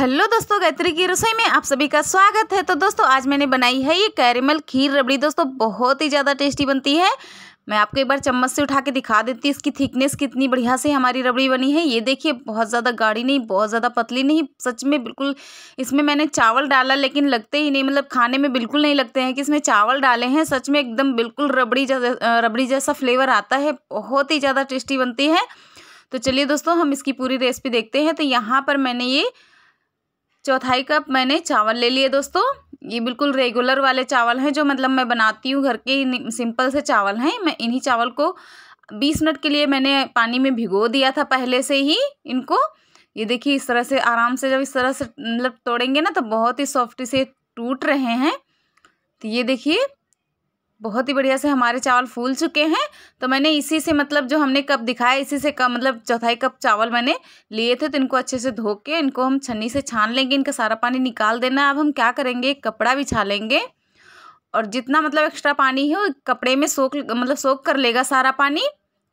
hello दोस्तों गायत्री की रसोई में आप सभी का स्वागत है तो दोस्तों आज मैंने बनाई है ये कैरेमल खीर रबड़ी दोस्तों बहुत ही ज़्यादा टेस्टी बनती है मैं आपको एक बार चम्मच से उठा के दिखा देती हूँ इसकी थिकनेस कितनी बढ़िया से हमारी रबड़ी बनी है ये देखिए बहुत ज़्यादा गाढ़ी नहीं बहुत ज़्यादा पतली नहीं सच में बिल्कुल इसमें मैंने चावल डाला लेकिन लगते ही नहीं मतलब खाने में बिल्कुल नहीं लगते हैं कि इसमें चावल डाले हैं सच में एकदम बिल्कुल रबड़ी रबड़ी जैसा फ्लेवर आता है बहुत ही ज़्यादा टेस्टी बनती है तो चलिए दोस्तों हम इसकी पूरी रेसिपी देखते हैं तो यहाँ पर मैंने ये चौथाई कप मैंने चावल ले लिए दोस्तों ये बिल्कुल रेगुलर वाले चावल हैं जो मतलब मैं बनाती हूँ घर के सिंपल से चावल हैं मैं इन्हीं चावल को बीस मिनट के लिए मैंने पानी में भिगो दिया था पहले से ही इनको ये देखिए इस तरह से आराम से जब इस तरह से मतलब तोड़ेंगे ना तो बहुत ही सॉफ्ट से टूट रहे हैं तो ये देखिए बहुत ही बढ़िया से हमारे चावल फूल चुके हैं तो मैंने इसी से मतलब जो हमने कप दिखाया इसी से कप मतलब चौथाई कप चावल मैंने लिए थे तो इनको अच्छे से धो के इनको हम छन्नी से छान लेंगे इनका सारा पानी निकाल देना अब हम क्या करेंगे कपड़ा बिछा लेंगे और जितना मतलब एक्स्ट्रा पानी है कपड़े में सोख मतलब सोख कर लेगा सारा पानी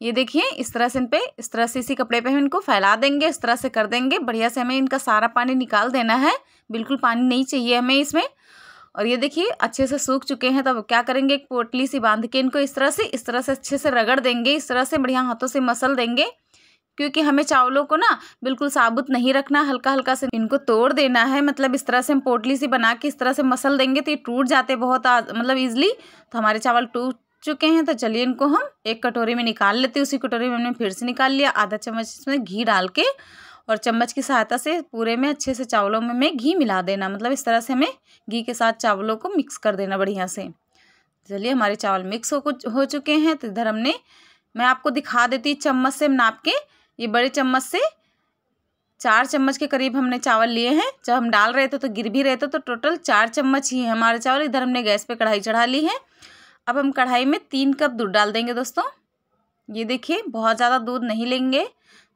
ये देखिए इस तरह से इन पर इस तरह से इसी कपड़े पर हम इनको फैला देंगे इस तरह से कर देंगे बढ़िया से हमें इनका सारा पानी निकाल देना है बिल्कुल पानी नहीं चाहिए हमें इसमें और ये देखिए अच्छे से सूख चुके हैं तो अब क्या करेंगे एक पोटली सी बांध के इनको इस तरह से इस तरह से अच्छे से रगड़ देंगे इस तरह से बढ़िया हाथों से मसल देंगे क्योंकि हमें चावलों को ना बिल्कुल साबुत नहीं रखना हल्का हल्का से इनको तोड़ देना है मतलब इस तरह से हम पोटली सी बना के इस तरह से मसल देंगे तो ये टूट जाते बहुत आ, मतलब ईजिली तो हमारे चावल टूट चुके हैं तो चलिए इनको हम एक कटोरी में निकाल लेते उसी कटोरी में हमने फिर से निकाल लिया आधा चम्मच इसमें घी डाल के और चम्मच की सहायता से पूरे में अच्छे से चावलों में हमें घी मिला देना मतलब इस तरह से हमें घी के साथ चावलों को मिक्स कर देना बढ़िया से चलिए हमारे चावल मिक्स हो कुछ हो चुके हैं तो इधर हमने मैं आपको दिखा देती चम्मच से नाप के ये बड़े चम्मच से चार चम्मच के करीब हमने चावल लिए हैं जब हम डाल रहे थे तो गिर भी रहे थे तो टोटल चार चम्मच ही है हमारे चावल इधर हमने गैस पे कढ़ाई चढ़ा ली है अब हम कढ़ाई में तीन कप दूध डाल देंगे दोस्तों ये देखिए बहुत ज़्यादा दूध नहीं लेंगे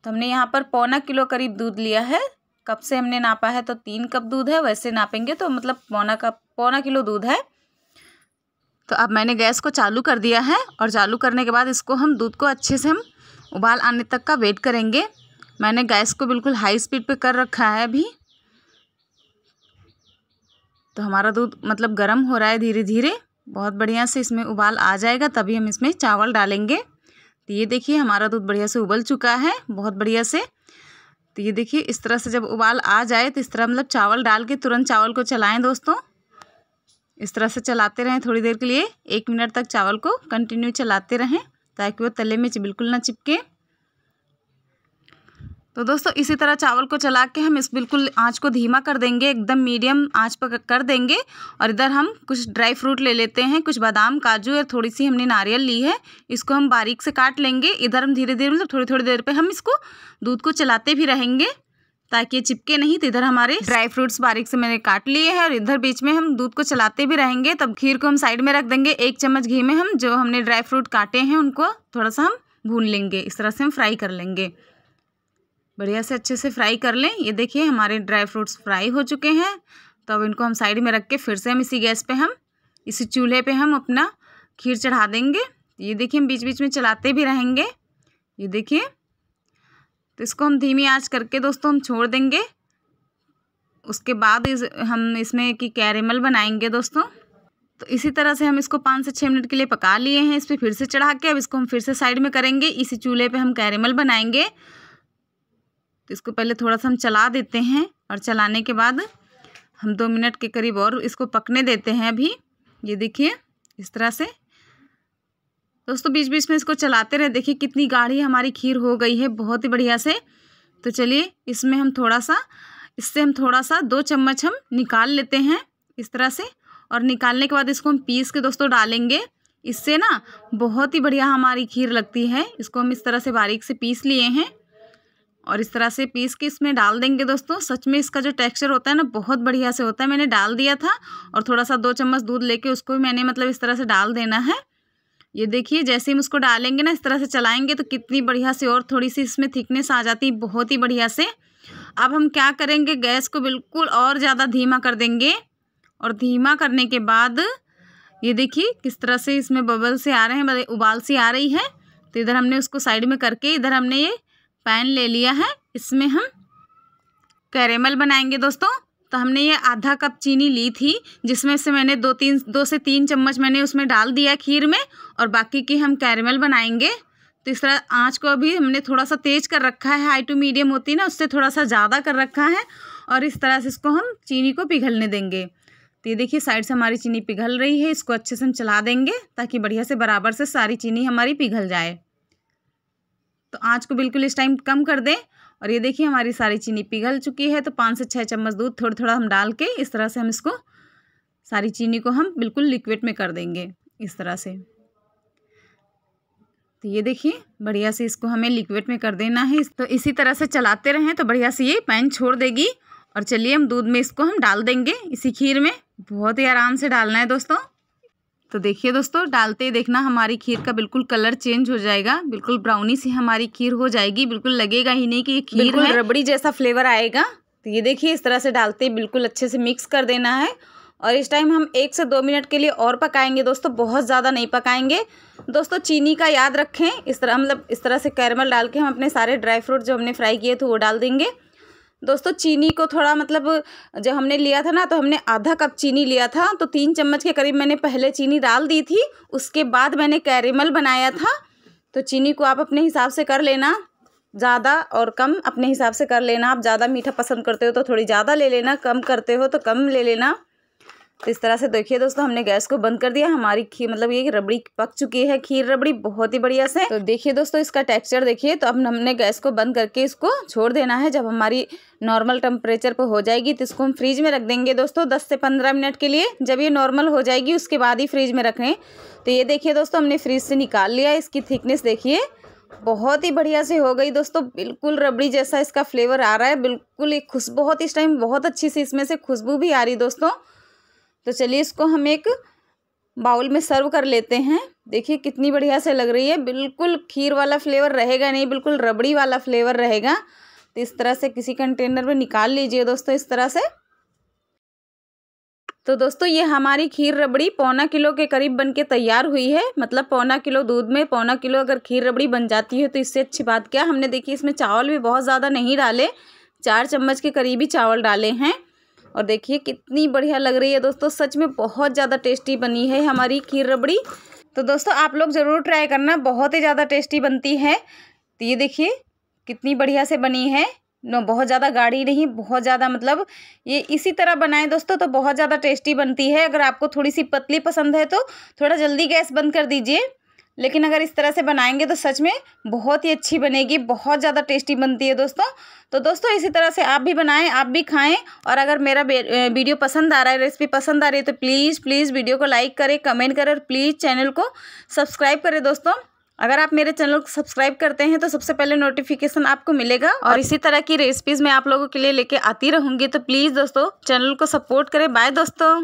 तो हमने यहाँ पर पौना किलो करीब दूध लिया है कप से हमने नापा है तो तीन कप दूध है वैसे नापेंगे तो मतलब पौना कप पौना किलो दूध है तो अब मैंने गैस को चालू कर दिया है और चालू करने के बाद इसको हम दूध को अच्छे से हम उबाल आने तक का वेट करेंगे मैंने गैस को बिल्कुल हाई स्पीड पे कर रखा है अभी तो हमारा दूध मतलब गर्म हो रहा है धीरे धीरे बहुत बढ़िया से इसमें उबाल आ जाएगा तभी हम इसमें चावल डालेंगे तो ये देखिए हमारा दूध बढ़िया से उबल चुका है बहुत बढ़िया से तो ये देखिए इस तरह से जब उबाल आ जाए तो इस तरह मतलब चावल डाल के तुरंत चावल को चलाएं दोस्तों इस तरह से चलाते रहें थोड़ी देर के लिए एक मिनट तक चावल को कंटिन्यू चलाते रहें ताकि वो तले में बिल्कुल ना चिपके तो दोस्तों इसी तरह चावल को चला के हम इस बिल्कुल आँच को धीमा कर देंगे एकदम मीडियम आँच पर कर देंगे और इधर हम कुछ ड्राई फ्रूट ले लेते हैं कुछ बादाम काजू और थोड़ी सी हमने नारियल ली है इसको हम बारीक से काट लेंगे इधर हम धीरे धीरे मतलब थोड़ी थोड़ी देर पे हम इसको दूध को चलाते भी रहेंगे ताकि ये चिपके नहीं तो इधर हमारे ड्राई फ्रूट्स बारीक से मैंने काट लिए हैं और इधर बीच में हम दूध को चलाते भी रहेंगे तब खीर को हम साइड में रख देंगे एक चम्मच घी में हम जो हमने ड्राई फ्रूट काटे हैं उनको थोड़ा सा हम भून लेंगे इस तरह से हम फ्राई कर लेंगे बढ़िया से अच्छे से फ्राई कर लें ये देखिए हमारे ड्राई फ्रूट्स फ्राई हो चुके हैं तो अब इनको हम साइड में रख के फिर से हम इसी गैस पे हम इसी चूल्हे पे हम अपना खीर चढ़ा देंगे ये देखिए हम बीच बीच में चलाते भी रहेंगे ये देखिए तो इसको हम धीमी आँच करके दोस्तों हम छोड़ देंगे उसके बाद इस हम इसमें कि कैरेमल बनाएंगे दोस्तों तो इसी तरह से हम इसको पाँच से छः मिनट के लिए पका लिए हैं इस पर फिर से चढ़ा के अब इसको हम फिर से साइड में करेंगे इसी चूल्हे पे हम कैरेमल बनाएंगे तो इसको पहले थोड़ा सा हम चला देते हैं और चलाने के बाद हम दो मिनट के करीब और इसको पकने देते हैं अभी ये देखिए इस तरह से दोस्तों बीच बीच में इसको चलाते रहे देखिए कितनी गाढ़ी हमारी खीर हो गई है बहुत ही बढ़िया से तो चलिए इसमें हम थोड़ा सा इससे हम थोड़ा सा दो चम्मच हम निकाल लेते हैं इस तरह से और निकालने के बाद इसको हम पीस के दोस्तों डालेंगे इससे ना बहुत ही बढ़िया हमारी खीर लगती है इसको हम इस तरह से बारीक से पीस लिए हैं और इस तरह से पीस के इसमें डाल देंगे दोस्तों सच में इसका जो टेक्सचर होता है ना बहुत बढ़िया से होता है मैंने डाल दिया था और थोड़ा सा दो चम्मच दूध लेके उसको भी मैंने मतलब इस तरह से डाल देना है ये देखिए जैसे हम उसको डालेंगे ना इस तरह से चलाएंगे तो कितनी बढ़िया से और थोड़ी सी इसमें थिकनेस आ जाती है बहुत ही बढ़िया से अब हम क्या करेंगे गैस को बिल्कुल और ज़्यादा धीमा कर देंगे और धीमा करने के बाद ये देखिए किस तरह से इसमें बबल से आ रहे हैं उबाल सी आ रही है तो इधर हमने उसको साइड में करके इधर हमने ये पैन ले लिया है इसमें हम कैरेमल बनाएंगे दोस्तों तो हमने ये आधा कप चीनी ली थी जिसमें से मैंने दो तीन दो से तीन चम्मच मैंने उसमें डाल दिया खीर में और बाकी की हम कैरेमल बनाएंगे तो इस तरह आँच को अभी हमने थोड़ा सा तेज़ कर रखा है हाई टू मीडियम होती है ना उससे थोड़ा सा ज़्यादा कर रखा है और इस तरह से इसको हम चीनी को पिघलने देंगे तो ये देखिए साइड से हमारी चीनी पिघल रही है इसको अच्छे से हम चला देंगे ताकि बढ़िया से बराबर से सारी चीनी हमारी पिघल जाए तो आँच को बिल्कुल इस टाइम कम कर दें और ये देखिए हमारी सारी चीनी पिघल चुकी है तो पाँच से छः चम्मच दूध थोड़ा थोड़ा हम डाल के इस तरह से हम इसको सारी चीनी को हम बिल्कुल लिक्विड में कर देंगे इस तरह से तो ये देखिए बढ़िया से इसको हमें लिक्विड में कर देना है तो इसी तरह से चलाते रहें तो बढ़िया से ये पैन छोड़ देगी और चलिए हम दूध में इसको हम डाल देंगे इसी खीर में बहुत ही आराम से डालना है दोस्तों तो देखिए दोस्तों डालते ही देखना हमारी खीर का बिल्कुल कलर चेंज हो जाएगा बिल्कुल ब्राउनी सी हमारी खीर हो जाएगी बिल्कुल लगेगा ही नहीं कि ये खीर है रबड़ी जैसा फ्लेवर आएगा तो ये देखिए इस तरह से डालते ही बिल्कुल अच्छे से मिक्स कर देना है और इस टाइम हम एक से दो मिनट के लिए और पकाएंगे दोस्तों बहुत ज़्यादा नहीं पकाएंगे दोस्तों चीनी का याद रखें इस तरह मतलब इस तरह से कैरमल डाल के हम अपने सारे ड्राई फ्रूट जो हमने फ्राई किए थे वो डाल देंगे दोस्तों चीनी को थोड़ा मतलब जब हमने लिया था ना तो हमने आधा कप चीनी लिया था तो तीन चम्मच के करीब मैंने पहले चीनी डाल दी थी उसके बाद मैंने कैरेमल बनाया था तो चीनी को आप अपने हिसाब से कर लेना ज़्यादा और कम अपने हिसाब से कर लेना आप ज़्यादा मीठा पसंद करते हो तो थोड़ी ज़्यादा ले लेना कम करते हो तो कम ले लेना तो इस तरह से देखिए दोस्तों हमने गैस को बंद कर दिया हमारी खीर मतलब ये रबड़ी पक चुकी है खीर रबड़ी बहुत ही बढ़िया से तो देखिए दोस्तों इसका टेक्सचर देखिए तो अब हमने गैस को बंद करके इसको छोड़ देना है जब हमारी नॉर्मल टेम्परेचर पर हो जाएगी तो इसको हम फ्रीज में रख देंगे दोस्तों दस से पंद्रह मिनट के लिए जब ये नॉर्मल हो जाएगी उसके बाद ही फ्रीज में रखें तो ये देखिए दोस्तों हमने फ्रीज से निकाल लिया इसकी थिकनेस देखिए बहुत ही बढ़िया से हो गई दोस्तों बिल्कुल रबड़ी जैसा इसका फ्लेवर आ रहा है बिल्कुल एक खुश बहुत इस टाइम बहुत अच्छी सी इसमें से खुशबू भी आ रही दोस्तों तो चलिए इसको हम एक बाउल में सर्व कर लेते हैं देखिए कितनी बढ़िया से लग रही है बिल्कुल खीर वाला फ्लेवर रहेगा नहीं बिल्कुल रबड़ी वाला फ्लेवर रहेगा तो इस तरह से किसी कंटेनर में निकाल लीजिए दोस्तों इस तरह से तो दोस्तों ये हमारी खीर रबड़ी पौना किलो के करीब बन के तैयार हुई है मतलब पौना किलो दूध में पौना किलो अगर खीर रबड़ी बन जाती है तो इससे अच्छी बात क्या हमने देखिए इसमें चावल भी बहुत ज़्यादा नहीं डाले चार चम्मच के करीबी चावल डाले हैं और देखिए कितनी बढ़िया लग रही है दोस्तों सच में बहुत ज़्यादा टेस्टी बनी है हमारी खीर रबड़ी तो दोस्तों आप लोग ज़रूर ट्राई करना बहुत ही ज़्यादा टेस्टी बनती है तो ये देखिए कितनी बढ़िया से बनी है नो बहुत ज़्यादा गाढ़ी नहीं बहुत ज़्यादा मतलब ये इसी तरह बनाएं दोस्तों तो बहुत ज़्यादा टेस्टी बनती है अगर आपको थोड़ी सी पतली पसंद है तो थोड़ा जल्दी गैस बंद कर दीजिए लेकिन अगर इस तरह से बनाएंगे तो सच में बहुत ही अच्छी बनेगी बहुत ज़्यादा टेस्टी बनती है दोस्तों तो दोस्तों इसी तरह से आप भी बनाएं आप भी खाएं और अगर मेरा वीडियो पसंद आ रहा है रेसिपी पसंद आ रही है तो प्लीज़ प्लीज़ वीडियो को लाइक करें कमेंट करें और प्लीज़ चैनल को सब्सक्राइब करें दोस्तों अगर आप मेरे चैनल को सब्सक्राइब करते हैं तो सबसे पहले नोटिफिकेशन आपको मिलेगा और इसी तरह की रेसिपीज़ मैं आप लोगों के लिए लेके आती रहूँगी तो प्लीज़ दोस्तों चैनल को सपोर्ट करें बाय दोस्तों